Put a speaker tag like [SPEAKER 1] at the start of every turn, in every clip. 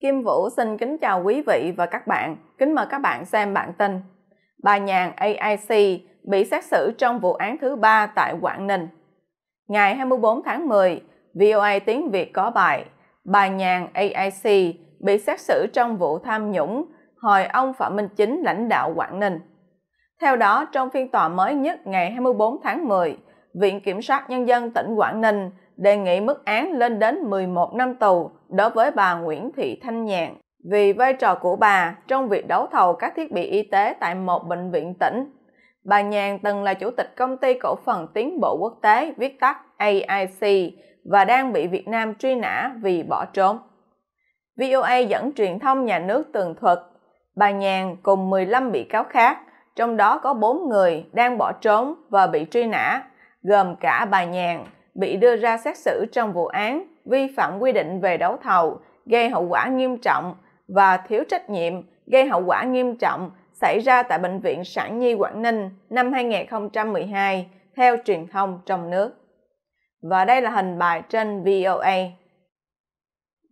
[SPEAKER 1] Kim Vũ xin kính chào quý vị và các bạn, kính mời các bạn xem bản tin. Bà Nhàn AIC bị xét xử trong vụ án thứ ba tại Quảng Ninh. Ngày 24 tháng 10, VOA tiếng Việt có bài Bà Nhàn AIC bị xét xử trong vụ tham nhũng hồi ông Phạm Minh Chính lãnh đạo Quảng Ninh. Theo đó, trong phiên tòa mới nhất ngày 24 tháng 10, Viện Kiểm sát Nhân dân tỉnh Quảng Ninh đề nghị mức án lên đến 11 năm tù đối với bà Nguyễn Thị Thanh Nhàn vì vai trò của bà trong việc đấu thầu các thiết bị y tế tại một bệnh viện tỉnh. Bà Nhàn từng là chủ tịch công ty cổ phần tiến bộ quốc tế viết tắt AIC và đang bị Việt Nam truy nã vì bỏ trốn. VOA dẫn truyền thông nhà nước tường thuật, bà Nhàn cùng 15 bị cáo khác, trong đó có 4 người đang bỏ trốn và bị truy nã, gồm cả bà Nhàn, bị đưa ra xét xử trong vụ án vi phạm quy định về đấu thầu gây hậu quả nghiêm trọng và thiếu trách nhiệm gây hậu quả nghiêm trọng xảy ra tại Bệnh viện Sản Nhi Quảng Ninh năm 2012 theo truyền thông trong nước. Và đây là hình bài trên VOA.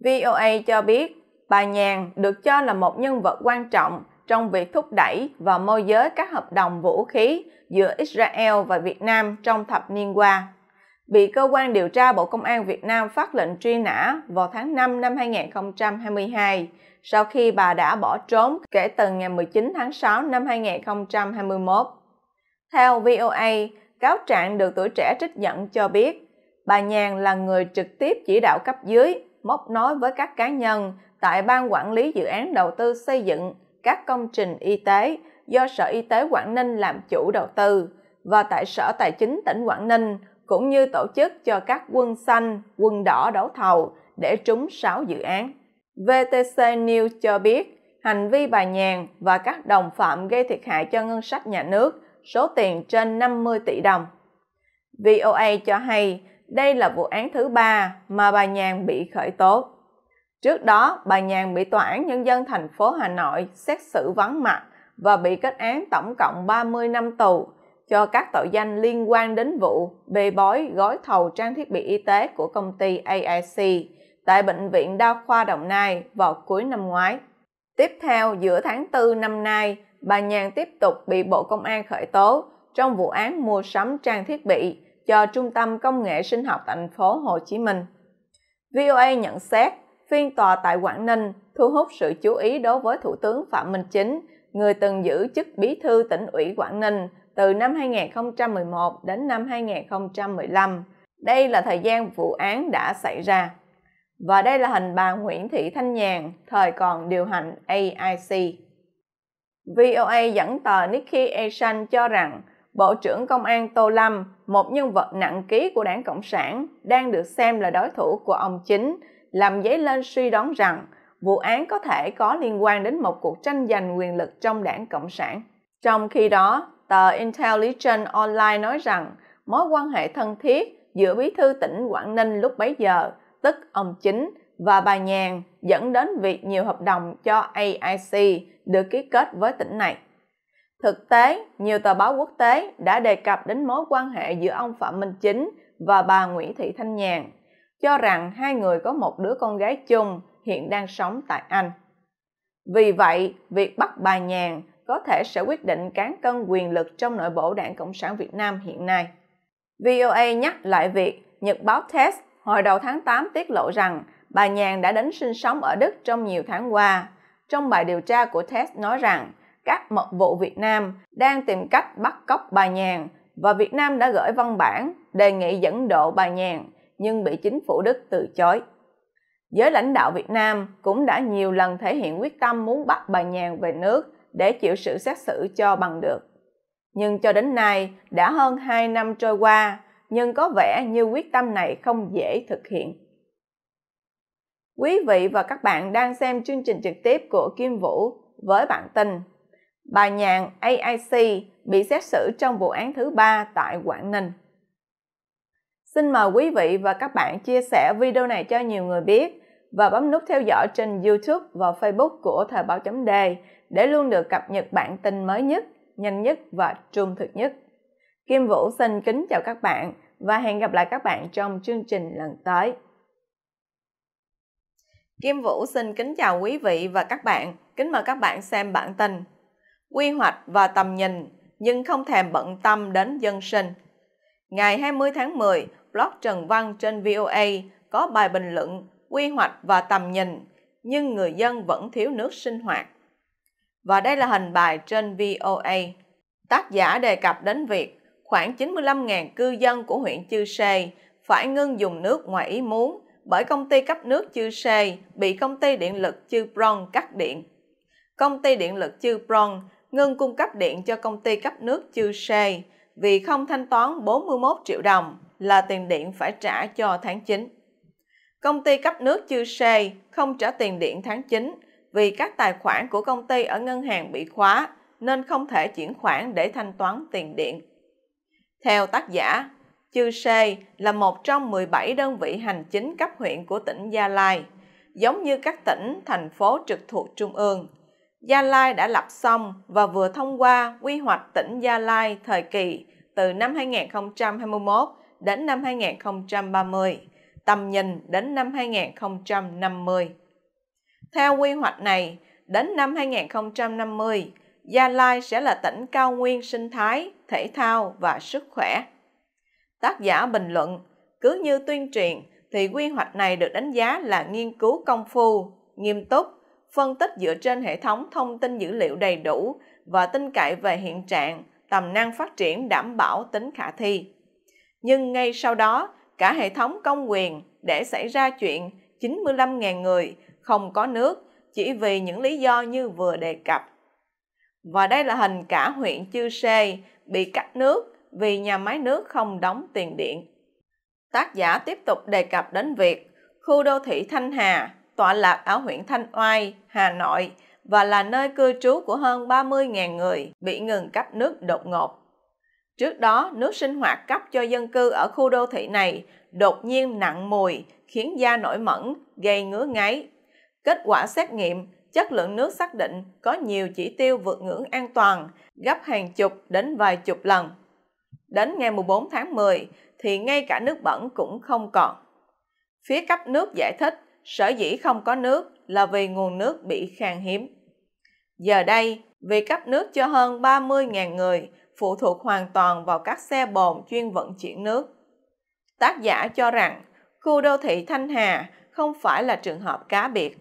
[SPEAKER 1] VOA cho biết bà Nhàn được cho là một nhân vật quan trọng trong việc thúc đẩy và môi giới các hợp đồng vũ khí giữa Israel và Việt Nam trong thập niên qua bị cơ quan điều tra Bộ Công an Việt Nam phát lệnh truy nã vào tháng 5 năm 2022 sau khi bà đã bỏ trốn kể từ ngày 19 tháng 6 năm 2021. Theo VOA, cáo trạng được tuổi trẻ trích dẫn cho biết, bà Nhàn là người trực tiếp chỉ đạo cấp dưới, móc nối với các cá nhân tại Ban Quản lý Dự án Đầu tư xây dựng các công trình y tế do Sở Y tế Quảng Ninh làm chủ đầu tư và tại Sở Tài chính tỉnh Quảng Ninh cũng như tổ chức cho các quân xanh, quân đỏ đấu thầu để trúng 6 dự án. VTC News cho biết, hành vi bà Nhàn và các đồng phạm gây thiệt hại cho ngân sách nhà nước số tiền trên 50 tỷ đồng. VOA cho hay đây là vụ án thứ ba mà bà Nhàn bị khởi tố. Trước đó, bà Nhàn bị Tòa án Nhân dân thành phố Hà Nội xét xử vắng mặt và bị kết án tổng cộng 30 năm tù cho các tội danh liên quan đến vụ bê bối gói thầu trang thiết bị y tế của công ty AIC tại Bệnh viện Đa khoa Đồng Nai vào cuối năm ngoái. Tiếp theo, giữa tháng 4 năm nay, bà Nhàn tiếp tục bị Bộ Công an khởi tố trong vụ án mua sắm trang thiết bị cho Trung tâm Công nghệ Sinh học Thành phố Hồ Chí Minh. VOA nhận xét phiên tòa tại Quảng Ninh thu hút sự chú ý đối với Thủ tướng Phạm Minh Chính, người từng giữ chức bí thư tỉnh ủy Quảng Ninh từ năm 2011 đến năm 2015. Đây là thời gian vụ án đã xảy ra. Và đây là hình bà Nguyễn Thị Thanh Nhàn, thời còn điều hành AIC. VOA dẫn tờ Nikkei Asian cho rằng Bộ trưởng Công an Tô Lâm, một nhân vật nặng ký của đảng Cộng sản, đang được xem là đối thủ của ông chính, làm dấy lên suy đoán rằng vụ án có thể có liên quan đến một cuộc tranh giành quyền lực trong đảng Cộng sản. Trong khi đó, tờ Intelligence Online nói rằng mối quan hệ thân thiết giữa bí thư tỉnh Quảng Ninh lúc bấy giờ, tức ông Chính, và bà Nhàn dẫn đến việc nhiều hợp đồng cho AIC được ký kết với tỉnh này. Thực tế, nhiều tờ báo quốc tế đã đề cập đến mối quan hệ giữa ông Phạm Minh Chính và bà Nguyễn Thị Thanh Nhàn, cho rằng hai người có một đứa con gái chung hiện đang sống tại Anh. Vì vậy, việc bắt bà Nhàn có thể sẽ quyết định cán cân quyền lực trong nội bộ Đảng Cộng sản Việt Nam hiện nay. VOA nhắc lại việc Nhật báo Test hồi đầu tháng 8 tiết lộ rằng bà Nhàn đã đến sinh sống ở Đức trong nhiều tháng qua. Trong bài điều tra của Test nói rằng các mật vụ Việt Nam đang tìm cách bắt cóc bà Nhàn và Việt Nam đã gửi văn bản đề nghị dẫn độ bà Nhàn nhưng bị chính phủ Đức từ chối. Giới lãnh đạo Việt Nam cũng đã nhiều lần thể hiện quyết tâm muốn bắt bà Nhàn về nước để chịu sự xét xử cho bằng được. Nhưng cho đến nay, đã hơn 2 năm trôi qua, nhưng có vẻ như quyết tâm này không dễ thực hiện. Quý vị và các bạn đang xem chương trình trực tiếp của Kim Vũ với bản tin Bà nhàn AIC bị xét xử trong vụ án thứ ba tại Quảng Ninh. Xin mời quý vị và các bạn chia sẻ video này cho nhiều người biết và bấm nút theo dõi trên YouTube và Facebook của Thời báo chấm đề để luôn được cập nhật bản tin mới nhất, nhanh nhất và trung thực nhất. Kim Vũ xin kính chào các bạn và hẹn gặp lại các bạn trong chương trình lần tới. Kim Vũ xin kính chào quý vị và các bạn, kính mời các bạn xem bản tin. Quy hoạch và tầm nhìn nhưng không thèm bận tâm đến dân sinh. Ngày 20 tháng 10, blog Trần Văn trên VOA có bài bình luận quy hoạch và tầm nhìn nhưng người dân vẫn thiếu nước sinh hoạt. Và đây là hình bài trên VOA. Tác giả đề cập đến việc khoảng 95.000 cư dân của huyện Chư Sê phải ngưng dùng nước ngoài ý muốn bởi công ty cấp nước Chư Sê bị công ty điện lực Chư Prong cắt điện. Công ty điện lực Chư Prong ngưng cung cấp điện cho công ty cấp nước Chư Sê vì không thanh toán 41 triệu đồng là tiền điện phải trả cho tháng 9. Công ty cấp nước Chư Sê không trả tiền điện tháng 9 vì các tài khoản của công ty ở ngân hàng bị khóa nên không thể chuyển khoản để thanh toán tiền điện. Theo tác giả, Chư Sê là một trong 17 đơn vị hành chính cấp huyện của tỉnh Gia Lai, giống như các tỉnh, thành phố trực thuộc trung ương. Gia Lai đã lập xong và vừa thông qua quy hoạch tỉnh Gia Lai thời kỳ từ năm 2021 đến năm 2030, tầm nhìn đến năm 2050. Theo quy hoạch này, đến năm 2050, Gia Lai sẽ là tỉnh cao nguyên sinh thái, thể thao và sức khỏe. Tác giả bình luận, cứ như tuyên truyền thì quy hoạch này được đánh giá là nghiên cứu công phu, nghiêm túc, phân tích dựa trên hệ thống thông tin dữ liệu đầy đủ và tin cậy về hiện trạng, tầm năng phát triển đảm bảo tính khả thi. Nhưng ngay sau đó, cả hệ thống công quyền để xảy ra chuyện 95.000 người không có nước chỉ vì những lý do như vừa đề cập. Và đây là hình cả huyện Chư Sê bị cắt nước vì nhà máy nước không đóng tiền điện. Tác giả tiếp tục đề cập đến việc khu đô thị Thanh Hà tọa lạc ở huyện Thanh Oai, Hà Nội và là nơi cư trú của hơn 30.000 người bị ngừng cấp nước đột ngột. Trước đó, nước sinh hoạt cấp cho dân cư ở khu đô thị này đột nhiên nặng mùi, khiến da nổi mẩn gây ngứa ngáy, Kết quả xét nghiệm, chất lượng nước xác định có nhiều chỉ tiêu vượt ngưỡng an toàn, gấp hàng chục đến vài chục lần. Đến ngày 14 tháng 10 thì ngay cả nước bẩn cũng không còn. Phía cấp nước giải thích sở dĩ không có nước là vì nguồn nước bị khan hiếm. Giờ đây, việc cấp nước cho hơn 30.000 người phụ thuộc hoàn toàn vào các xe bồn chuyên vận chuyển nước. Tác giả cho rằng khu đô thị Thanh Hà không phải là trường hợp cá biệt.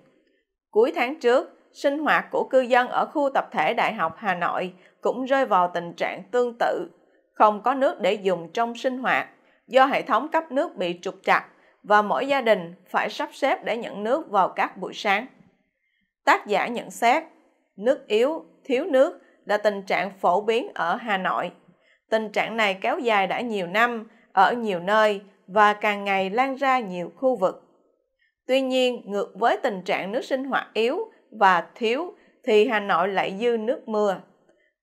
[SPEAKER 1] Cuối tháng trước, sinh hoạt của cư dân ở khu tập thể Đại học Hà Nội cũng rơi vào tình trạng tương tự, không có nước để dùng trong sinh hoạt do hệ thống cấp nước bị trục trặc và mỗi gia đình phải sắp xếp để nhận nước vào các buổi sáng. Tác giả nhận xét, nước yếu, thiếu nước là tình trạng phổ biến ở Hà Nội. Tình trạng này kéo dài đã nhiều năm ở nhiều nơi và càng ngày lan ra nhiều khu vực. Tuy nhiên, ngược với tình trạng nước sinh hoạt yếu và thiếu thì Hà Nội lại dư nước mưa.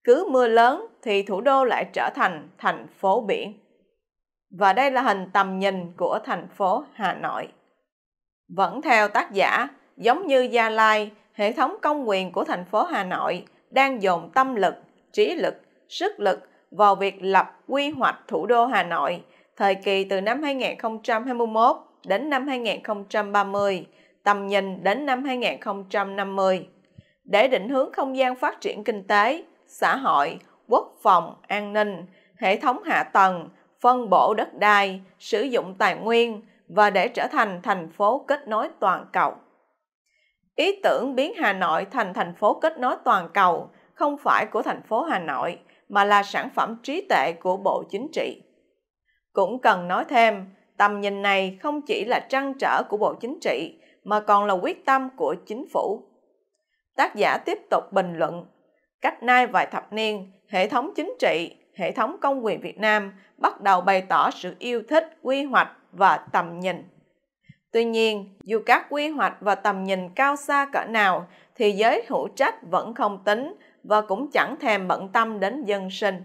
[SPEAKER 1] Cứ mưa lớn thì thủ đô lại trở thành thành phố biển. Và đây là hình tầm nhìn của thành phố Hà Nội. Vẫn theo tác giả, giống như Gia Lai, hệ thống công quyền của thành phố Hà Nội đang dồn tâm lực, trí lực, sức lực vào việc lập quy hoạch thủ đô Hà Nội thời kỳ từ năm 2021 đến năm 2030, tầm nhìn đến năm 2050 để định hướng không gian phát triển kinh tế, xã hội, quốc phòng, an ninh, hệ thống hạ tầng, phân bổ đất đai, sử dụng tài nguyên và để trở thành thành phố kết nối toàn cầu. Ý tưởng biến Hà Nội thành thành phố kết nối toàn cầu không phải của thành phố Hà Nội mà là sản phẩm trí tệ của Bộ Chính trị. Cũng cần nói thêm, Tầm nhìn này không chỉ là trăn trở của Bộ Chính trị mà còn là quyết tâm của chính phủ. Tác giả tiếp tục bình luận, cách nay vài thập niên, hệ thống chính trị, hệ thống công quyền Việt Nam bắt đầu bày tỏ sự yêu thích, quy hoạch và tầm nhìn. Tuy nhiên, dù các quy hoạch và tầm nhìn cao xa cỡ nào thì giới hữu trách vẫn không tính và cũng chẳng thèm bận tâm đến dân sinh.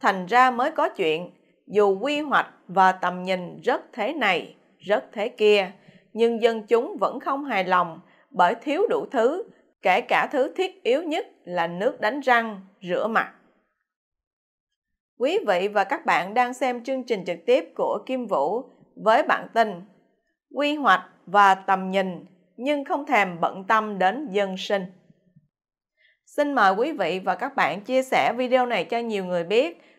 [SPEAKER 1] Thành ra mới có chuyện dù quy hoạch và tầm nhìn rất thế này, rất thế kia, nhưng dân chúng vẫn không hài lòng bởi thiếu đủ thứ, kể cả thứ thiết yếu nhất là nước đánh răng, rửa mặt. Quý vị và các bạn đang xem chương trình trực tiếp của Kim Vũ với bản tin Quy hoạch và tầm nhìn nhưng không thèm bận tâm đến dân sinh. Xin mời quý vị và các bạn chia sẻ video này cho nhiều người biết